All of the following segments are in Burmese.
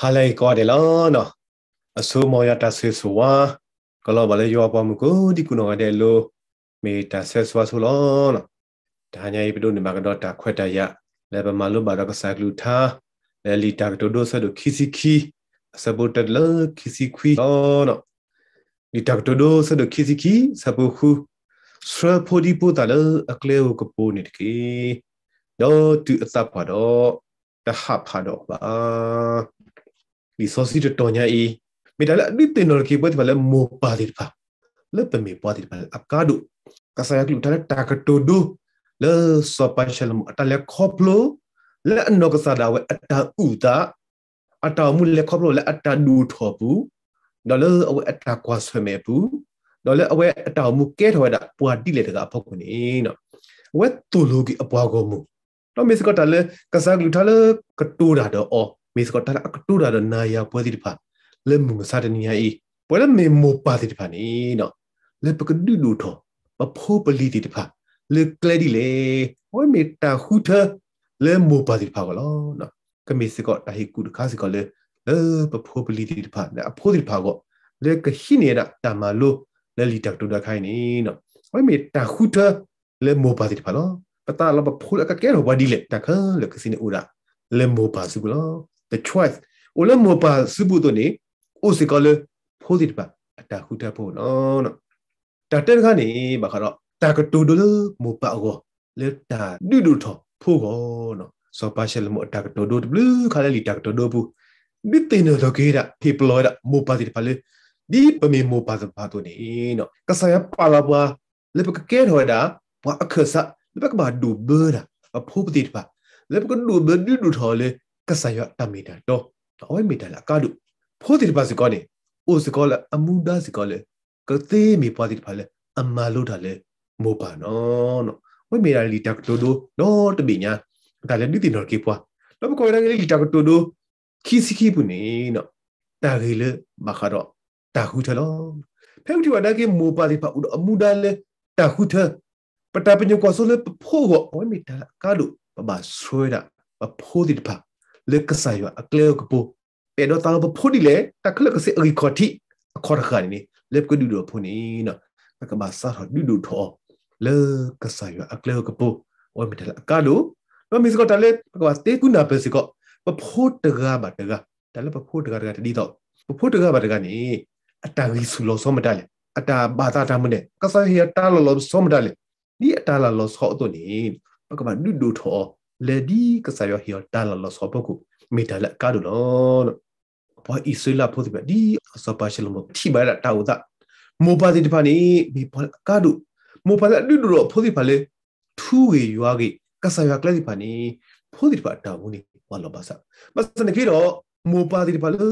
ဟာလေကောတယ်လောနော်အဆိုးမောရတဆေဆိုဝါကလောဘလေယောပမှုကိုဒီကုနောတဲ့လိုမေတဆေဆိုဝါဆိုလောနော်ဒါညာရေးပဒုနေမကတော့တာခွတ်တရလေပမာလို့ပါတော့ကစားကလူထားလေလီတာကတိုဒိုဆဒိုခီစီခီအစဘောတက်လခီစီခွီလောနော်ဒီတာကတိုဒိုဆဒိုခီစီခီစဘခုစရဖိုဒီပိုတာလအကလေကိုကပိုနေတကေတော့သူအသက်ပါတော့တဟပါတော့ပါ resource to tonya i midala di tenor ki bat mala mo pa dir pa le pe me pa dir pa akadu kasaya ki utala takato du le so pa shalom atale khoplo le no kasada we ata uta ata mu le khoplo le ata du tho bu no le awe ata kwa swe me bu no le awe ata mu ke tho da pwa ti le daga phok ni no we tu lo ki apwa go mu တော့မေစကတလေကစားကလူထလေကတူတာတော့အော် mis ko tara akutura da na ya pwedi dipa le mu sa de ni ya i pwede me mo pa de dipa ni no le pa ka du du tho pa pho pa li de dipa le kle di le ho me ta hu tha le mo pa de dipa ko lo no ka mis ko ta hi ku de ka si ko le le pa pho pa li de dipa le a pho de dipa ko le ka hi ne da ta ma lo le li tak tu da khai ni no ho me ta hu tha le mo pa de dipa lo ပတာလဘဖူလကကဲရဝဒီလက်တခါလကစင်းဥရာလေမောပါစုကလော the choice အိုလမောပါစပုတနေအိုစကလဖိုဒီပါအတခုတဖို့နော်နော်တတက်ကနေဘာခါတော့တကတူဒလမောပါအောလေတာဒူဒူထဖို့ကောနော်စောပါရှယ်မောတကတူဒူဘလူးခါလေတကတူဒူဘူးဒီတင်တော့ကေတာ people ရမောပါဒီပါလေဒီပမေမောပါစပါတော့နေနော်ကဆာရပါလာပါလေပကကဲထော်တာဘာအခဆလေပကဘာဒူဘရာအဖို့ပတိပါလေပကဒူဘဒူဒူထော်လေ kasaya tamida do awai midala kalu phodir basi kone o sikola amuda sikole kate mi padir phale amalo dale mo ba no no wai mira li tak to do no to binya dale ni tinor ki pwa lo ko ra li tak to do khi si khi puni no ta gi le ba kha ro ta hu thalo phem ti wa da ke mo padir pha u amuda le ta hu tha ပတာပညုကောဆိုလေဖို့ကိုဝိမိတာကာလူပပဆွေးတာပဖိုးတိတပါလေကဆာယောအကလေကပိုပေတော့တာဘဖိုဒီလေတကလကစေအီခေါတိအခေါ်ခါနေလေကဒူဒိုဖိုနီနော်တကဘာဆာဒူဒူထောလေကဆာယောအကလေကပိုဝမ်တလကာလိုမမစ်ကတလေကဘာတေကုနာပစကပဖိုတကဘာတကတလေပဖိုတကတကတီတော့ပဖိုတကဘာတကနေအတာရီဆူလောဆောမတလေအတာဘာသာတမနဲ့ကဆာဟီတာလောလောဆောမတလေဒီအတာလာလောဆောအတော့နေပကဘာဒူဒူထောလေဒီကဆာယောဟီယောတာလာလောဆောဘကိုမီတာလက်ကာဒူလောလို့ဘောဣဆွေလာဖို့ဒီပဲဒီအစောပါရှလမတိပါရတာဝဒမောပါဒီတပါနေဘီဘကာဒူမောပါလက်ဒူဒူရောဖို့ဒီပါလေထူးကြီးရွာကြီးကဆာယောကလက်ဒီပါနေဖို့ဒီပါတာဝန်နေဘာလောပါစမစနေပြီတော့မောပါဒီတပါလေတ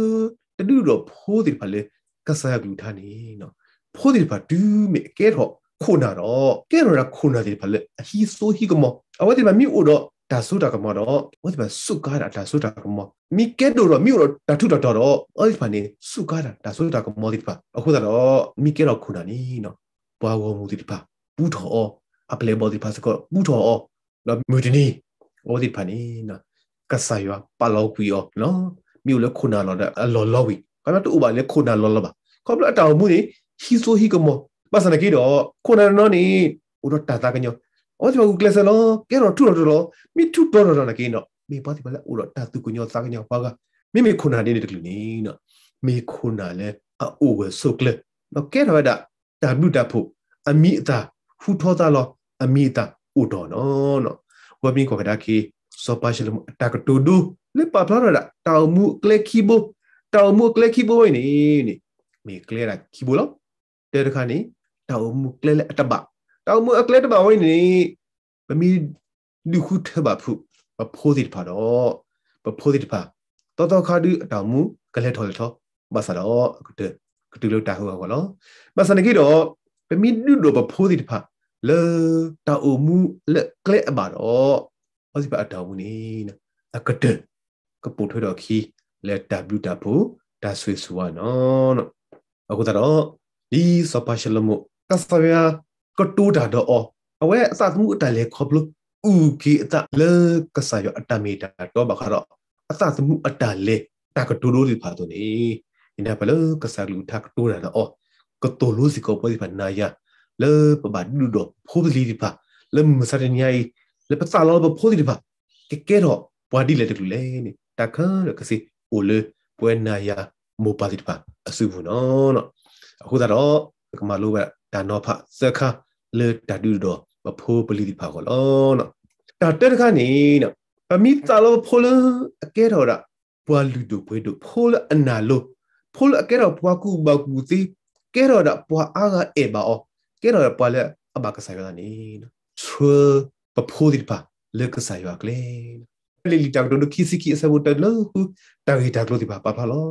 ဒူရောဖို့ဒီပါလေကဆာယောကလူထားနေနော်ဖို့ဒီပါဒူးမေကဲတော့ခုနာတော့ကဲတော့ခုနာဒီပါလေအဟီဆိုဟီကမောအဝဒီမမီအိုတော့ဒါဆိုတာကမတော့ဝတ်ပါစုကားတာဒါဆိုတာကမမိကဲတော့မိတော့ဒါထုတော့တော့အဲ့ဒီဖာနေစုကားတာဒါဆိုတာကမဒီပါအခုတော့မိကဲတော့ခုနာနီနော်ဘွားဝမှုဒီပါပူထောအပလေဘောဒီပါစကောပူထောနော်မြူတနီဩဒီဖာနေနော်ကဆာယောပါလောက်ကွီယောနော်မြို့လခုနာတော့အလော်လော်ဝီကမတူပါလေခုနာလော်လော်ပါကောပလအတောင်မှုနေဟီဆိုဟီကမပါစနကေတော့ခုနာနော်နေဦးတော့တာတာကညော어디만글래서로깨로투로로미투버러나게노미바디발라우로다투군요사그냐바가미미코나니들리니미코나레아오버소클레너깨라다다부다포아미다후토다로아미다우도노노워빈거다키소파실아타크토두레파플라라타우무클레키보타우무클레키보이니미클레라키보로데르카니타우무클레레아타바တောင်မအကလက်တပါဝိနေမမီလူခုထဘဖုပဖိုးတိဖာတော့ပဖိုးတိဖာတော်တော်ခါဒူတောင်မကလက်ထော်လထောမဆာတော့ကတကတူလို့တာဟုတ်ကောလောမဆန်ကိတော့ပမီလူတို့ပဖိုးတိဖာလေတောင်မလက်ကလက်ပါတော့ဟောစီပါအတောင်မနေနကတကပို့ထွေတော့ခီလက် W တဖို့ဒါဆွေဆွာနော်နော်အခုတော့ဒီစပါရှလမိုကဆာဗျာก็ตูดาดออเอาไว้สัตว์มูอัตเลขอบลุอูกีอัตเลกษายอัตเมดาตอบักคารออัตสมูอัตเลตากตูรู้สิพาตัวนี้นี่นะไปเลยกษาลูทักตูดาดออกตูรู้สิกอปสิพานายาเลปบาดูดอพูดลีดิพาเลมสารญายเลปสาลอบพูดดิพาเกเกรอวาดิเลตกลุเลนี่ตาคารกสิโอเลปวนายาမောပါတိပါအစုဘူးနော်နော်အခုတော့ကမလိုပဲဒါနောဖစခလေတတူတော့မဖိုးပလီတိဖာကောလောနော်ဒါတက်တခါနေနော်အမိတာလောဖိုလအကဲတော်တာဘွာလူတို့ဘွေတို့ဖိုလအနာလောဖိုလအကဲတော်ဘွာကူဘကူစီကဲတော်တာဘွာအားကအေပါအောကဲတော်တာဘွာလက်အဘကဆိုင်ရတာနေနော်ထရပဖိုးတိဖာလေကဆိုင်ရကလေလေလီတောက်တို့ခီစီခီအစဘတလောဟူတာဂီတာကလို့တိဖာပါဖာလော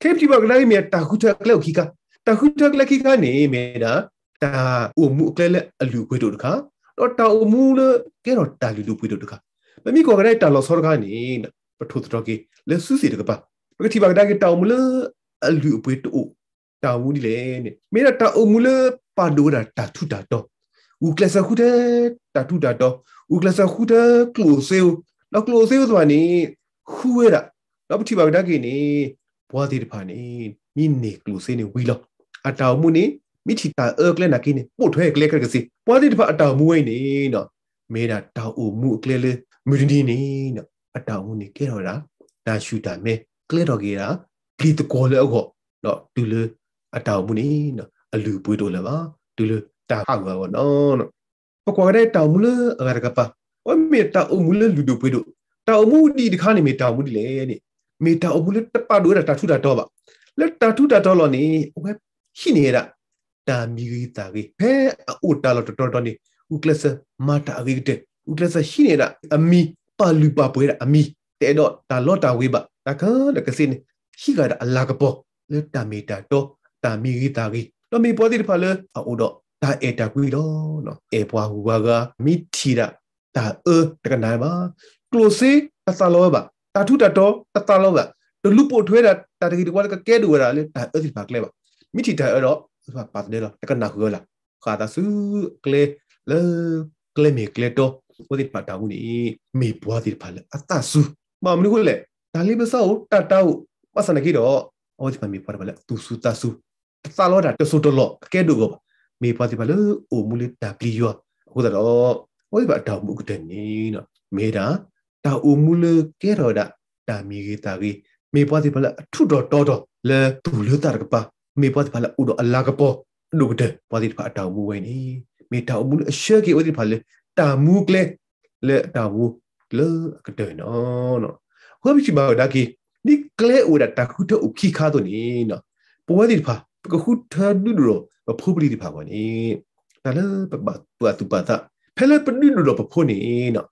ခေပတိဘကလိုက်မြေတာခုထက်လောက်ခီကတာခုထက်လက်ခီကနေမြေတာတာအူမူအကလဲလက်အလူခွေးတို့တခါတော့တာအူမူလကဲတော့တာလူလူခွေးတို့တခါမမိကောကရဲတာလောဆောရခိုင်းနေပထုတော်ကေလဲဆူစီတကပါဘယ်တိပါကတာကေတာအူမူလအလူအပွေးတို့တာဝူဒီလေနေမေရတာအူမူလပါဒိုရာတာထုတာတော့ဦးကလဆခုတဲ့တာထုတာတော့ဦးကလဆခုတဲ့ကလိုဆေတော့ကလိုဆေဆိုတာနေခူးရတာတော့ပတိပါကတာကေနေဘွားသေးတဖာနေမိနေကလိုဆေနေဝီလောအတာအူမူနေမိထီတာအကလနာကိနေပို့ထွဲကလေကကစီပွားတိတဖအတောင်မူဝိနေနော်မေတာတောင်အူမူအကလေလေမြူဒီနေနော်အတောင်မူနေကဲတော့တာဒါရှူတာမဲကလေတော့ကေတာဂလီတကောလဲဟုတ်နော်တူလေအတောင်မူနေနော်အလူပွေးတော့လဲပါတူလေတာဟောက်ပါဘောနော်နော်ပကွာရဲတောင်မူလေအရကပါဝမေတာအူမူလေလူတို့ပွေးတော့တောင်မူဒီတခါနေမေတောင်မူဒီလေနေမေတာအူမူလေတပတ်တို့တာထူတာတော့ပါလက်တာထူတာတော့လို့နေဟိုဟိနေတာတာမီရီတာရီဖဲအိုတာလောတော်တော်နေဥကလစမာတာရီတဲ့ဥကလစရှိနေတာအမီပါလူပါပွဲတာအမီတဲ့တော့ဒါလော်တာဝေးပါဒါကလည်းကစင်းရှိကြတာအလာကပေါ်လေတာမီတာတော့တာမီရီတာရီတော့မေပေါ်တိဖာလေအိုတော့ဒါအေတာကွီတော့နော်အေပွားဟူကမီထီတာဒါအဲတကနိုင်ပါကလိုစီတသလောပါတာထုတတော်တသလောပါဒလူပိုထွဲတာတာတကီတကွာကဲတူရတာလေဒါအဲဒီပါကလဲပါမိထီတာအဲ့တော့ပါပတ်တယ်လားတကနာဟောလားခါတာစုကလေလေကလေမေကလေတော့ဝဒိပတ်တာဦးနေမေဘွားဒီဖာလေအတဆူမမနုကလေဒါလေးပစောတတောက်ပတ်စနကိတော့အော်ဒီဖာမေပါပါလေသူစုတဆူစာလောတာတဆူတလောကဲတို့ကောမေပါဒီဖာလေအိုမူလေတပလီယောဟုတ်တော့ဝဒိပတ်တာမှုကတဲ့နေနော်မေတာတာအိုမူလေကဲတော့တာမီဂီတာကြီးမေပါဒီဖာလေအထုတော်တော်တော်လေသူလေတာကပါမေပတ်ဖာလာဥဒအလာကပေါ်ဒုကတဲ့ပဝတိဖာတောင်မူဝဲနေမေတောင်မူအရှေကေဝတိဖာလေတာမူကလေလေတာမူလေကတဲ့နော်နော်ဟောပြီချီဘာဒါကီနိကလေဥဒတခုတဥခိခါတော့နေနော်ပဝတိဖာကခုထဒုဒရောပူပလီတိဖာကောနေဒါလည်းပပပတူပတာဖဲလည်းပဒုဒရောပဖို့နေနော်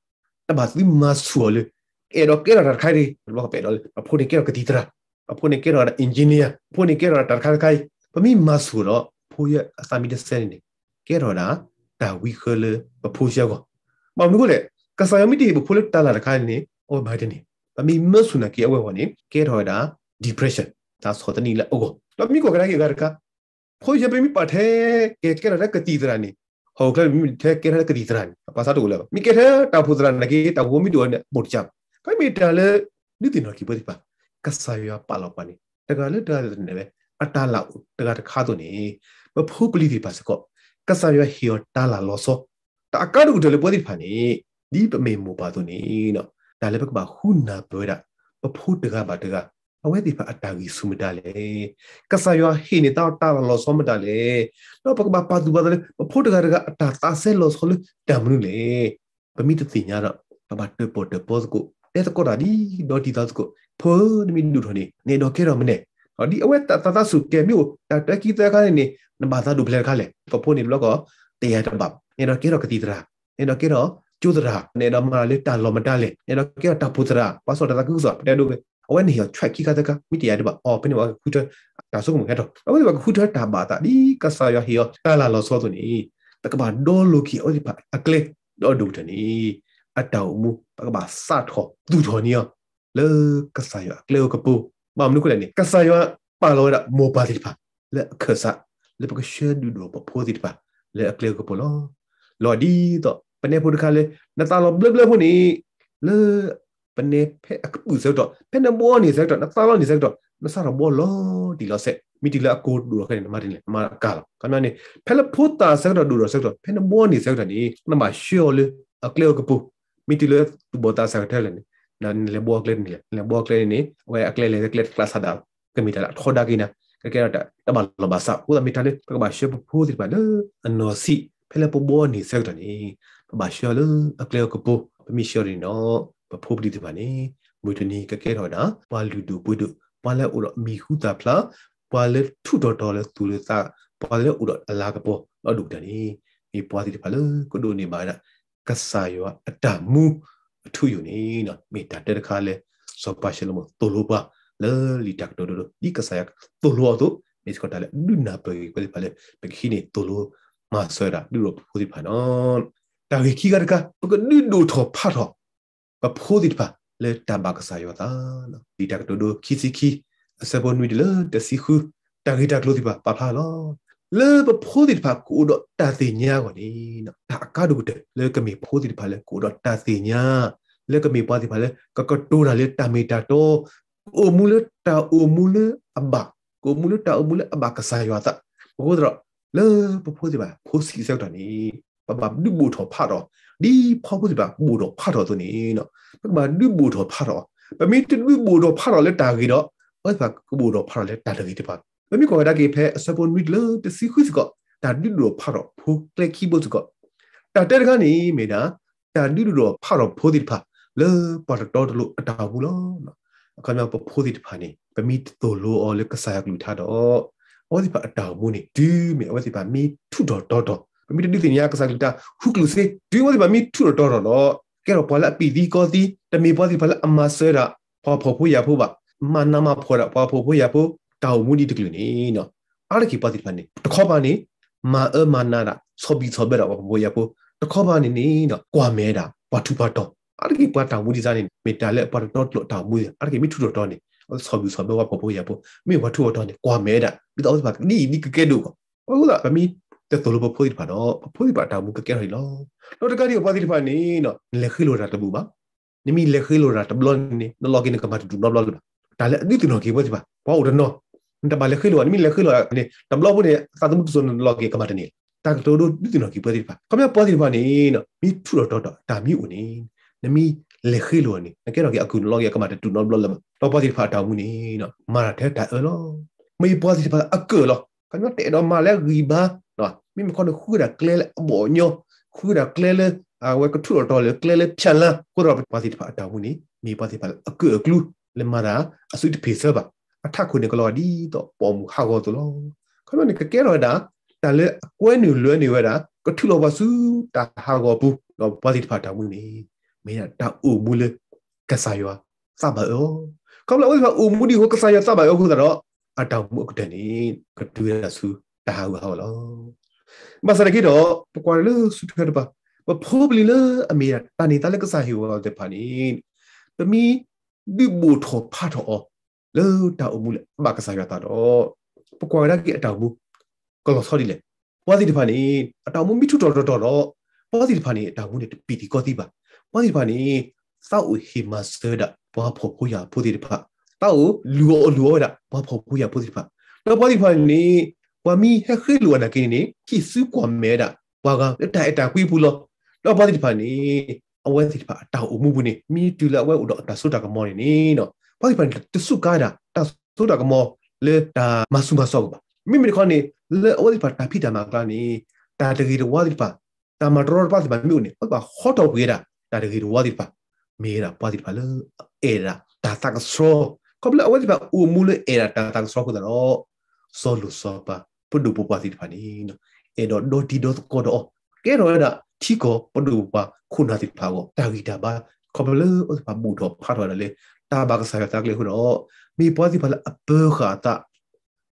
တမသီမဆူလေအဲ့တော့ကဲရခိုင်ရီလောကပဲတော့ပဖို့နေကဲရကတိတရာ푸니깨라엔지니어푸니깨라달칼카이범이마수로포여아사미데세니깨라라다위컬포시아고뭐누구래가사야미디폴레달라카니오바이든이범이마수나깨워원이깨라라디프레션다소더니라오고범이거그라기가르카포여범이파테깨깨라그티드라니ဟုတ်ကဲ့မိထဲကဲတဲ့ကတိသရံပါစားတူလဲမိကဲတဲ့တာဖူသရံနကေတာဝမီတူနဲ့ပို့ချမ်ခိုင်မီတာလဲနိတိနော်ကိပတိပါကဆာရပါလောက်ပါနေတကလည်းတကလည်းနေပဲအတလောက်တကတခါသူနေမဖူးပလီဒီပါစကောကဆာရဟီယတာလာလောဆောတအကားတို့လည်းပေါ်ဒီဖာနေဒီပမေမူပါသူနေနော်ဒါလည်းပဲကဘာဟူနာပြောတာပဖူးတကပါတကအဝဲဒီဖာအတာကြီးစုမတာလေကဆာရဟီနေတာတာလာလောဆောမတာလေတော့ပကဘာပါသူပါတယ်ပဖူးတကတကအတာတာဆဲလောဆောလေတမနူလေပမိတသိညာတော့ကဘာတေပေါ်တေပေါ်စကောတဲ့တကောတာဒီတော့ဒီသားစကိုဖိုးနမီနူထော်နေနေတော့ကဲတော့မနဲ့ဟောဒီအဝဲတတဆုကဲမျိုးတက်ကီတက်ကနေနမသာဒူဖလက်ခါလေပဖိုးနေဘလော့ကတေရတပနေတော့ကဲတော့ကတိတရာနေတော့ကဲတော့ကျိုးတရာနေတော့မလေးတာလော်မတာလေနေတော့ကဲတော့တပူတရာပါဆိုတော့တကူဆိုတဲ့လိုပဲအဝဲနေရ track ကီကတကမိတရတပအော်ပနေဝခုတတာဆုကမခဲ့တော့အဝဲကခုတတာပါတာဒီကဆာရဟီယောတာလာလော်ဆိုသူနေတကဘာဒေါ်လိုကီအိုဒီပါအကလေတော့ဒူတနီအတောက်မှုပကဘာစတ်ခေါသူထော်နီယလေကဆာယောကလေကပူမမနုကလည်းနေကဆာယောပါလောရမောပါတိပါလေခဆာလေပကရှဲဒူဒိုပပိုတိပါလေကလေကပူလောလော်ဒီတော့ပနေဖို့တခါလေနတာလောဘလဘလဖို့နေလေပနေဖက်အကူစေတော့ဖက်နမောနေစေတော့နတာလောနေစေတော့နဆာရဘောလောဒီလောဆက်မိတိလာကိုဒူရခဲနမတင်လေမကာလကမနေဖက်လဖို့တာစေတော့ဒူရစေတော့ဖက်နမောနေစေတော့နေနမရှောလေအကလေကပူ mi ti le tu bota sa thal ne na le bo kle ne le bo kle ne wa akle le kle class ada ke mi ta la khoda ki na ke ke ta ta ba lo ba sa u da mi ta le ta ba she phu ti ba le no si pe le po bo ni sa ta ni ba she le akle ko po mi she ri no ba phu ti ti ba ni mu tu ni ke ke ro da wa lu du bu du wa le u ro mi hu ta pla wa le thu do do le tu le sa wa le u ro ala ka po lo du ta ni mi po ti ba le ko do ni ba na ကဆာယောအတမူအထုယူနေနော်မေတ္တာတဲ့ခါလဲစောပါရှလမတူလိုပါလေလီတက်တိုဒိုဒီကဆာယတူလိုတော့မေစကတလဲဒုနာပရိပလပလဲပခိနေတူလိုမဆွဲတာဒုရဖိုးဒီဖာနော်တာဂီခီကတကပကနိဒိုထောဖာထောပဖိုးဒီဖာလေတဘကဆာယောတာနော်ဒီတက်တိုဒိုခီစီခီအစဘောနွီဒလတစီခူတာဂီတက်လို့ဒီပါပါဖာလောလေဘဖိုးဒီဖာကိုတော့တာသိညာကိုနိနော်ဒါအကားတို့တဲ့လေကမေဖိုးဒီဖာလေကိုတော့တာသိညာလေကမေပွားဒီဖာလေကကတိုးတာလေတာမီတာတော့အိုမူလတာအိုမူလအဘကိုမူလတာအိုမူလအဘကဆာယောတာဘောတော့လေဘဖိုးဒီဖာဖိုးစီဆောက်တာနိပပဒုဘူထောဖာတော့ဒီဖောက်ဘူးဒီပါဘူတော့ဖာတော့သူနိနော်ပကမဒုဘူထောဖာတော့ပမေတဒုဘူတော့ဖာတော့လေတာကြီးတော့ဘာကဘူတော့ဖာတော့လေတာကြီးဒီပါမမီကောဒါကေဖဲအစပွန်ရီဒလတစီခွစ်ကောဒါဒူလိုဖါတော့ဖိုးကလက်ကီဘတ်ကောတာတဲကနေမေတာဒါဒူလိုဖါတော့ဖိုးဒီဖါလေပါတော့တလို့အတာဘူးလောနော်အခါမှာဖိုးဒီဖါနေပမီတိုလိုအော်လေကဆာကလူထားတော့အော်ဒီဖါအတာဘူးနေဒူးမေအော်ဒီဖါမီထူတော့တော့တော့ပမီတတိတင်ရကဆာကလူတာဟုကလူစေဒူးအော်ဒီဖါမီထူတော့တော့တော့ကဲတော့ဘောလာပီဒီကောဒီတမီဘောဒီဖါလာအမဆွဲတာဖော်ဖော်ဖို့ရဖို့ပါမနာမဖော်တာဖော်ဖို့ရဖို့တာဝမူဒီတကလူနေနော် အားကိပါတိဖန်နေတခေါပါနေမာအမနာတာဆောဘီဆောဘဲတာဘောရပိုတခေါပါနေနေနော်ကွာမဲတာဘာထူပါတော့အားကိပါတာဝမူဒီစားနေမေတာလက်ပါတော့တော့တာဝမူဒီအားကိမိထူတော့တော့နေဆောဘီဆောဘဲဝပဘောရပိုမိဝထူတော့နေကွာမဲတာဒီတော့ဘာနီနီကကဲဒိုဟုတ်လားဗမီတဲ့တော်လို့ပဖို့ဒီပါတော့ပဖို့ဒီပါတာမူကကဲရီလောတော့တကယ်ဒီပါတိဖန်နေနော် လက်ခိလို့တာတပူပါနိမိလက်ခိလို့တာတဘလွန်နေနော်လော့ကင်ကမတူနော်ဘလော့လို့ဒါလည်းအတိတူနော်ကေဘောဒီပါဘောတော့နော်นบาลขึ้นหลวนมีเลขึ้นหลวนนี่ตำรวจพวกนี้สาธารณสุขลอกีกมาตนี่ตากตัวดูดูนอกีปฏิบัติก็ไม่ปฏิบัตินี่เนาะมีทุรดอดตามีอุนี่นมีเลขึ้นหลวนนี่นักเรียนกีอากุนลอกีกมาตดูนอลลมเราปฏิบัติตามุนี่เนาะมาแท้แต่เออลอไม่ปฏิบัติอักเกอหรอกันว่าเตะดอมาแล้วรีบาเนาะมีมันคนคู่ดักเกลบ่โยคู่ดักเกลเลအဝဲကထူတော်လေကလေဖြန်လာကိုရပါစီတပါတာဝနီမိပါစီပါအကူအကလူလေမာရာအစုတဖေဆပါအထခုနေကလောဒီတော့ပေါ်မူဟာကောတလောခလုံးနေကကဲတော့ဒါဒါလေအကွဲနေလွဲနေဝဲတာကထုလောပါစုတာဟာကောဘူးတော့ဘာစီတဖာတာမူနေမင်းကတောက်ဦးမူလေကဆာယောစပါယောကောင်းလာဦးဦးမူဒီဟိုကဆာယောစပါယောခုတော့အတောက်မှုကတနေကတူရစုတာဟာဟောလောမစရကိတော့ပကွာလူစုထွေတပါဘဖိုးပလီလာအမေရတာနေတာလက်ကဆာဟီဝါတဲ့ဖာနေတမီဒီဘူထောဖာထောလောတာအမှုလေမကစားရတာတော့ပကွာရကိအတောင်မှုကလောဆော်ဒီလေပွားစီတဖာနေအတောင်မှုမိထုတော်တော်တော်တော့ပွားစီတဖာနေအတောင်မှုနဲ့ပီတီကောတိပါပွားစီတဖာနေသောက်ဟီမစတာပွားဖို့ကိုရဖို့ဒီတဖာတောက်လူောလူောရပွားဖို့ကိုရဖို့ဒီတဖာတော့ပွားစီတဖာနေပွားမီဟခဲလူနာကိနေခီစုကွာမဲတာပွားကတိုင်အတာကွေးဘူးလို့တော့ပွားစီတဖာနေအဝဲစီတဖာအတောင်အမှုဘူးနေမီတူလာဝဲဥတော်အတာဆွတာကမောနေနော်ဘာဖြစ်လဲတဆုကားတာတဆုတာကမောလေတာမဆုမဆောက်ပါမိမိခေါနေလေဝဒီပါတာဖိတာမကနေတာတကီဝဒီပါတာမတော်ပါဒီပါမြို့နေဟုတ်ပါဟော့တော့ပြေတာတာတကီဝဒီပါမေရာပါဒီပါလေအေရာတာတာကဆောကဘလဝဒီပါအူမူလေအေရာတာတာကဆောကိုတော့ဆောလူဆောပါပုဒုပပသီပါနေနော်အေတော့ဒိုတီဒိုကောတော့ကဲတော့ရတာထီကောပုဒုပပခုနာတိပါကောတာဂီတာပါကဘလဥပမူတော့ဖတ်ရလေတာဘာကဆာတာကလေဟိုတော့မိပွားစီဖလာအပခါတာ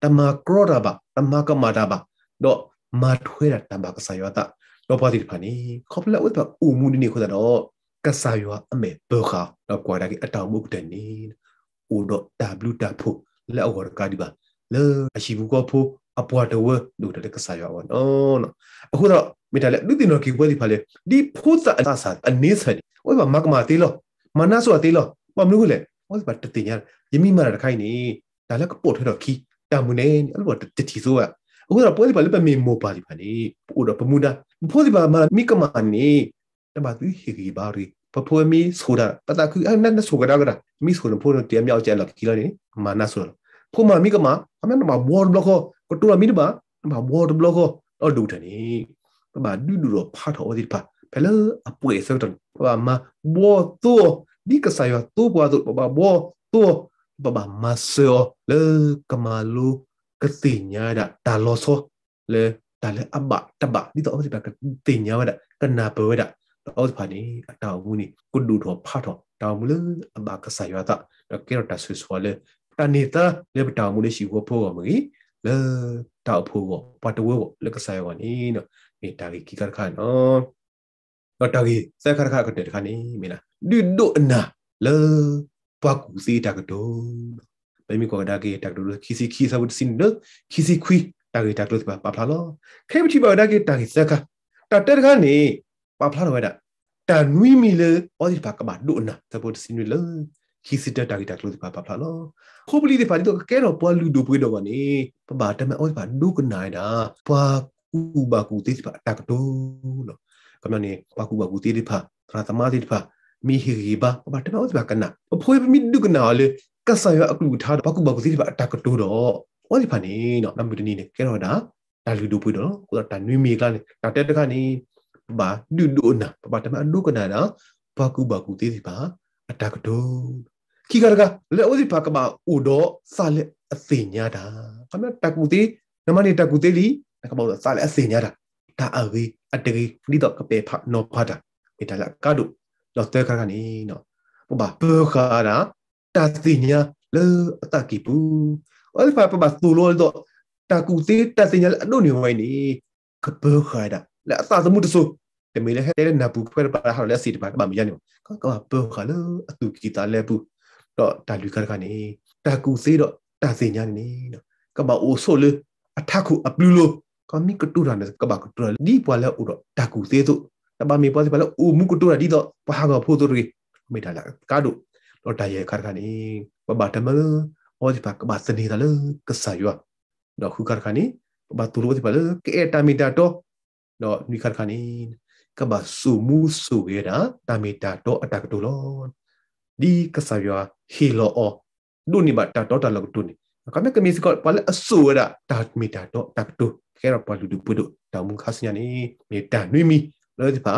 တမကရောတာဘာတမကမာတာဘာတော့မာထွေးတာတမကဆာယောတာတော့ပွားစီဖာနီခေါပလက်ဝတ်ပါအူမူနီနေခေါ်တာတော့ကဆာယောအမေဘခါတော့ကွာတာကအတောင်မှုတနေဦးတော့ W တဖို့လက်အော်ကာဒီပါလေအရှိဘူးကဖို့အပွားတဝလို့တကဆာယောဘောနော်နော်အခုတော့မိတလည်းလူတင်တော့ကိပွားစီဖာလေဒီဖို့စာအစာအနေဆန်ဝိပါမကမာတေးလို့မနာဆိုတေးလို့မမလို့လေဟောစပါတတင်ရယမိမာတခိုင်နေဒါလည်းကပို့ထွက်တော့ခီတာမနေအဲ့လိုတတိဆိုကအခုတော့ပွဲစီပါလည်းပမေမောပါလိပါနေပို့တော့ပမူနာပွဲစီပါမှာမိကမာနေတမသူဟီဂီဘာရီပပွဲမီဆိုတာပတကူအဲ့နဲ့ဆိုကြတာကတာမိဆိုလို့ဖို့တော့တရားမြောက်ကျက်လောက်ခီလို့နေမာနာဆိုတော့ဖို့မမိကမာအမေနမဘောဘလော့ကိုကတူရမိတပါနမဘောဘလော့ကိုတော့ဒူတယ်နေပမာဒူဒူတော့ဖာတော်ဒီပါဖဲလအပွေဆောက်တော့ပမာဘောတော့ဒီကဆိုင်ရတူပွားတူပပဘောတူပပမဆောလေကမာလူကတိညာဒတာလောဆောလေတာလေအဘတဘဒီတော့အစပါကတိညာဝဒကနာပဝဒတော့ဖာနေအတော်ဘူးနေကုဒူတော်ဖတ်တော်တောင်မလူအဘကဆိုင်ရတာတော့ကေရတာဆွေဆောလေတနေတာလေတောင်မလူရှိဝဖို့မကြီးလေတောက်ဖို့ပေါ့ပတ်တဝဲပေါ့လက်ကဆိုင်ရကနေနော်ေတာလီကီကခါနော်တော့တာကြီးစက်ခရခကတဲ့ခါနေမင်းလားဒီတို့အနာလေပွားကူစီတကတော်ပဲမိကောတာကြီးတကတော်ခီစီခီဆဝတ်စင်ဒခီစီခွီတာကြီးတကတော်ပါပလာလောခဲပချီပါတာကြီးတာကြီးစက်ခတာတဲ့ခါနေပါပလာတော့ရတာတန်နွီမီလေအော်ဒီပါကဘာဒုနာသဘောစင်လေခီစီတတာကြီးတကတော်ပါပလာလောခုပလီဒီပါဒီတော့ကဲတော့ပွားလူဒူပွေးတော့ကနေပပါတမဲအော်ဒီပါဒုကနိုင်တာပွားကူပါကူသိစပါတကတော်လို့ kamane paku bagu ti di pha ra tama ti pha mi hi hi ba ba ta ba ba kana phoi mi du kana le ka sa yo aklu tha paku bagu ti pha attack to do wa di pha ni no nam bu ni ne ke ro da da lu du pu do ko ta nwi mi ka ne ta te ta ka ni ba du du na ba ta ma du kana na paku bagu ti pha attack to ခိကရကလေအိုဒီပါကဘာဥဒောစာလေအသိညာတာခမတက်ကူတီနမနေတက်ကူတီလီကဘောစာလေအသိညာတာဒါအဝေးအတကြီးဒီတော့ကပေဖနောဖတာေတလကဒုလောတဲခါကနေနော်ပပပခါရာတသိညာလေအတကိပူအလဖပပသူလောတော့တကူသေးတသိညာအနုနေဝိုင်းနေကပခါရာလာအသသမှုတဆိုတမေလည်းဟဲ့တဲ့နဘူခွဲပါဟာလည်းစီတပါမမရနေကကပခါလေအတူကီတာလည်းဘူးတော့တလူခါကနေတကူသေးတော့တသိညာနေနော်ကမအိုဆိုလေအထခုအပလူလို့ကမိကတူရာနဲ့ကဘာကတူရာဒီပွာလဲဥတော့တကူသေးသို့တပါမီပွာစီပါလဲဥမှုကတူရာဒီတော့ဘာကဖို့တို့ရီမိတာလာကာတို့တော့တရဲ့ခါခါနေပပတမလဟောဒီပါကဘာစနေတာလဲကဆာယောတော့ခုခါခါနေပပတူလို့ဒီပါလဲကဲတာမီတာတော့တော့နီခါခါနေကဘာစုမှုစုရတာတာမီတာတော့အတကတူလို့ဒီကဆာယောဟီလောအောဒုန်နီဘတာတော့တာလောက်တူနီကမကမီစကောပါလဲအဆူရတာတာမီတာတော့တကတူခဲရပါလူလူပွတ်တို့တောင်မူခါစညာနေနေတန်နှွေးမီလောဒီပါ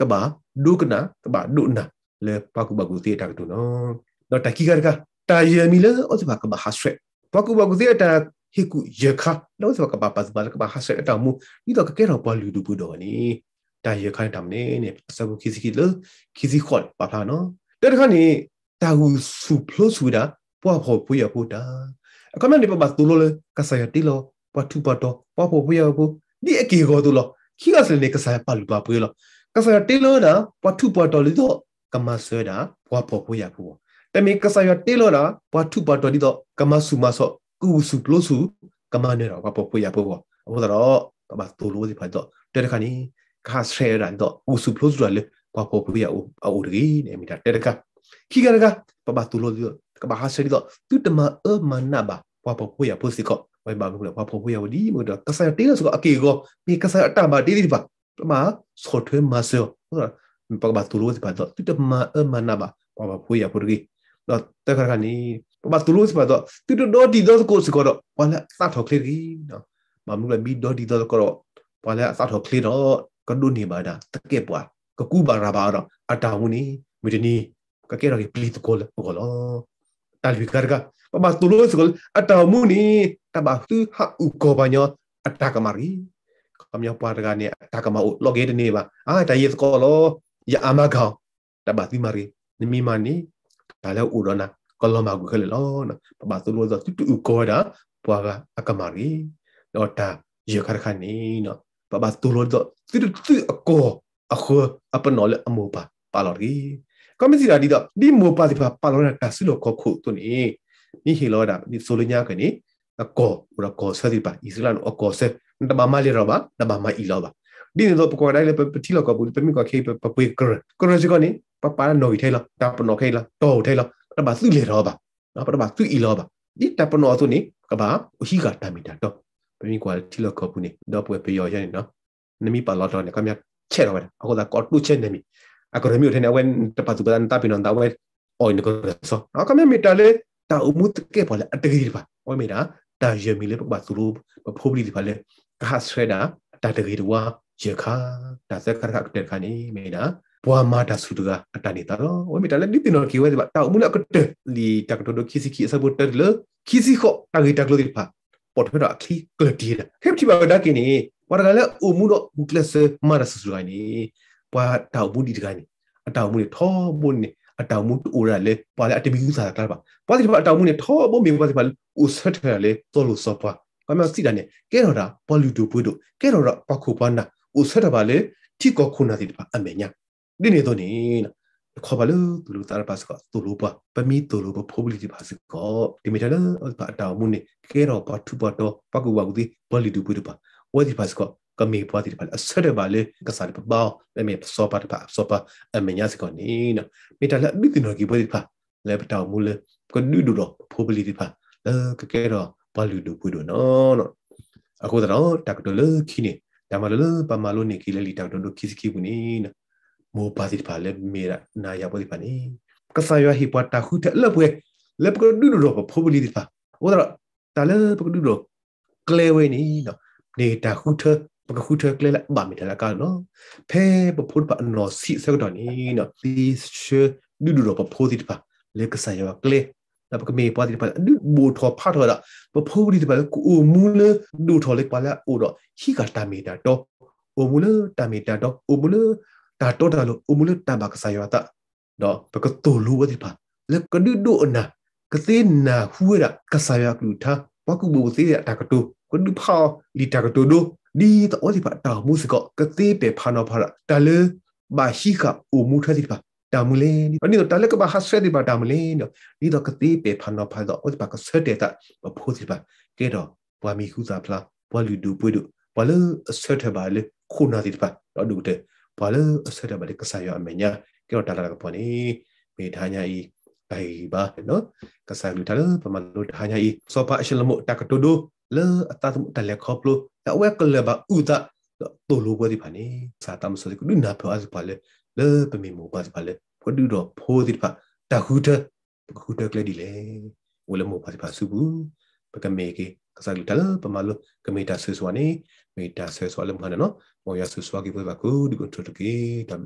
ကဘာဒုကနာကဘာဒုနာလေပါကူဘကူသေးတာကတူနော်တော့တကီကရကတာယမီလေအောဒီပါကဘာဟာဆွဲပါကူဘကူသေးတာဟေကူယခလောဒီပါကဘာပတ်ဘာကဘာဟာဆွဲတောင်မူဒီတော့ကဲရပါလူလူပွတ်တော့နီတာယခိုင်တမ်နေနေစဘခီစီကီလေခီစီခေါ်ပါဖလာနော်တဲ့ခါနေတာဟုစုဖလို့စုတာပွားဖို့ပွေရဖို့တာအကမန်ဒီပမသူလို့လေကဆာယတီလို့ patu pato papo puya ko ni eke go tu lo khi ga se ne ka sa pa lu pa pwe lo ka sa te lo da patu pato li do ka ma swe da bwa po puya ko te me ka sa yo te lo da patu pato li do ka ma su ma so ku su plo su ka ma ne da bwa po puya po ko abu da ro ka ba to lo di pa do te ka ni ka sre da do u su plo su da le bwa po puya o o ri ne mi da te ka khi ga ga pa ba tu lo di ka ba ha sre di do tu te ma e ma na ba bwa po puya po si ko ဝိုင်ပါဘူးလားဘာဖို့ဖို့ရဝဒီမတော့ကဆာတေးဆိုကအကေကိုပြီးကဆာအတမတေးဒီပါမာဆော့ထွေးမဆောဆိုတာပကဘတူလို့စပါတော့တူတမအမနာပါဘာဖို့ရဖို့ကြီးတော့တခါခါနီဘာတူလို့စပါတော့တူတော့ဒီတော့ကိုစကတော့ဘာလဲစထော်ကလေးကြီးနော်မမလို့မီတော့ဒီတော့ကတော့ဘာလဲစထော်ကလေးတော့ကဒုန်နေပါတာတကက်ပွားကကူပါရပါတော့အတာဝန်နီမီတနီကကဲတော့ပလီတကောလဘောလော talvikarga pama tulos gol atamu ni tabatu ha ukobanya atakamari kamya parga ni atakama loge ni ba ah ta yes kolo ya amaga tabati mari nimi mani tala urona kolo magu khale lo na pama tulos da tutu ukoda paga akamari dota ye kharkha ni no pama tulos da tutu ko akho apanole amopa palori 까미지라디다니모파지파팔로나다스로코코또니니힐로다니솔로냐그니거우라거사디파이슬란어거세나마마리로바나마마일로바니는너보고나 ile petit ko bu pemi ko ke pa pu kr kr ji ko ni pa pa no wi thaila ta pa no khaila to thaila ta ba su le ro ba na pa ba su i lo ba ni ta pa no so ni ka ba u hi ga ta mi ta to pemi ko ti lo ko bu ni do pu pe yo ya ni no နမီပါလာတော့နေကမြချက်တော့ပဲအခုသာကော့တူချက်နေပြီ akademi uthene wen tapa tu badan tapi non dawe oi ne ko so akame mitale ta umut ke pole atagir ba oi mira ta yemi le ba suru ba phobli di pale ka sreda ta tagir wa ye kha ta se kha kha ter khani mira ဘွာမာတာဆူတကအတနေတာတော့ဝမီတလည်းနိတင်တော်ကီဝဲပါတောက်မှုလကတလီတက်တော်ဒခီစီခီဆဘတ်တလခီစီခေါအဂီတက်လို့ဒီပါပေါ်ထွေးတော့အခီကလတီရဟဲ့ချီပါဒါကင်းနေဝရကလည်းအမှုတော့ဘုကလစမာရဆူရိုင်းနေပွာတောက်မှုဒီတကိုင်းနေအတောက်မှုနေထောမှုနေအတောက်မှုအိုရလေပွာလေအတမီယူစာတာပါပွာဒီအတောက်မှုနေထောမှုမေပွာဒီပါအိုဆက်ထရလေတော်လို့စောပွာကမစီတာနေကဲတော့တာပေါ်လူတူပွေးတို့ကဲတော့တာပခုပနာအိုဆက်တာပါလေတိကောခုနာတိတပါအမေညာဒီနေတော့နေနော်ခေါ်ပါလို့သူလူသားပါစကသူလူပါပမီသူလူပါဖိုးပလီဒီပါစကဒီမီတာလာအပတောင်မှုနေကဲတော့ပါထူပါတော့ပကူပါကူဒီပေါ်လူတူပွေးတို့ပါဝဲဒီပါစကောမေပွားတိပါလေအဆွတ်တပါလေကစားတပါပေမေစောပါတပါစောပါအမေညာစကောနီနော်မေတလက်မိတင်တော်ကြီးပွားတိပါလေပတောင်မူလေကဒူဒူတော့ဖိုပလီတိပါလေကကဲတော့ဘာလူဒူပွေတော့နော်နော်အခုတော့တက်တော်လေခင်းနေဒါမှလည်းပမာလို့နေကီလေလီတက်တော်လို့ခီစကီဘူးနီနော်မောပါတိပါလေမေရနာရပွားတိပါနီကစားရဟိပွားတာခုတဲ့လက်ပွဲလက်ကဒူဒူတော့ဖိုပလီတိပါဟုတ်တော့တာလေပကဒူတော့ကလေဝဲနီနော်နေတာခုထปกคูเธอเกลละบามิทละกันเนาะเพ่ปพุทธปะนอสิสักดอนี้เนาะ please ชื่อดูดูรอปพุทธิปะเลกใส่ว่าเกลแล้วก็มีปฏิปะดูบูทอพาทอละปพุทธิปะกูมูลดูทอเล็กปะละอูดอฮิกาตามีดาโตอูมูลตามีดาโตอูมูลตาโตดาโลอูมูลตาบากใส่ว่าตะเนาะปกตูรู้ว่าติปะแล้วก็ดูดูนะกตินาหัวละกษายากลูทาปะกูบูติละตากตูก็ดูพอลีตากตูดูဒီတော့ဒီပါတာမှုစကကတိပေဖာနောဖာတလေဘာရှိခအူမူထတိပါတာမူလင်းဒီအနိတော့တလေကဘာဟဆွဲဒီပါတာမူလင်းတော့ဒီတော့ကတိပေဖာနောဖာတော့ဒီပါကဆွဲတဲ့တာဘဖို့ဒီပါကဲတော့ဘွာမီခုစားဖလားဘွာလူဒူပွေဒူဘွာလေဆွဲထပါလေခုနာဒီပါတော့ဒူတဲ့ဘွာလေဆွဲထပါလေကစားရအမေညာကဲတော့တလာကပေါ်နေမေထာညာဤไอ้บ้าเนาะกษัตริย์ทะเลประมาณทานยาอีสอบพระอชลมุตะกะตุดูเลออัตตะมุตะเลคอบลูအဝဲကလဘဥဒတိုလိုကိုဒီဖာနေစာတမဆိုဒီကုနာဖောအစပါလေလေပမေမောပါစပါလေဖဒူတော့ဖိုးဒီဖာတခုတခုတကလေးဒီလေဝလမောပါစပါစုဘူးပကမေကေကစားလူတလပမလကမေတာဆွေးဆွာနေမေတာဆွေးဆွာလမခါနော်မောရဆွေးဆွာကိပွဲပါကုဒီကွန်ထရိုတကေတမ